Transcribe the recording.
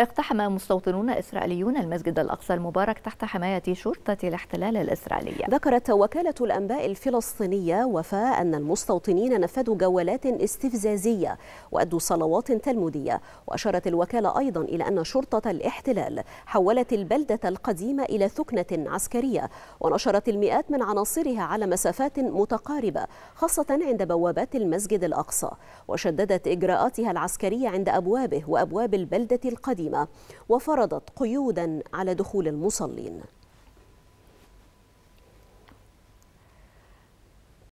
اقتحم مستوطنون إسرائيليون المسجد الأقصى المبارك تحت حماية شرطة الاحتلال الإسرائيلية ذكرت وكالة الأنباء الفلسطينية وفاء أن المستوطنين نفذوا جولات استفزازية وأدوا صلوات تلمودية وأشارت الوكالة أيضا إلى أن شرطة الاحتلال حولت البلدة القديمة إلى ثكنة عسكرية ونشرت المئات من عناصرها على مسافات متقاربة خاصة عند بوابات المسجد الأقصى وشددت إجراءاتها العسكرية عند أبوابه وأبواب البلدة القديمة القديمة وفرضت قيودا على دخول المصلين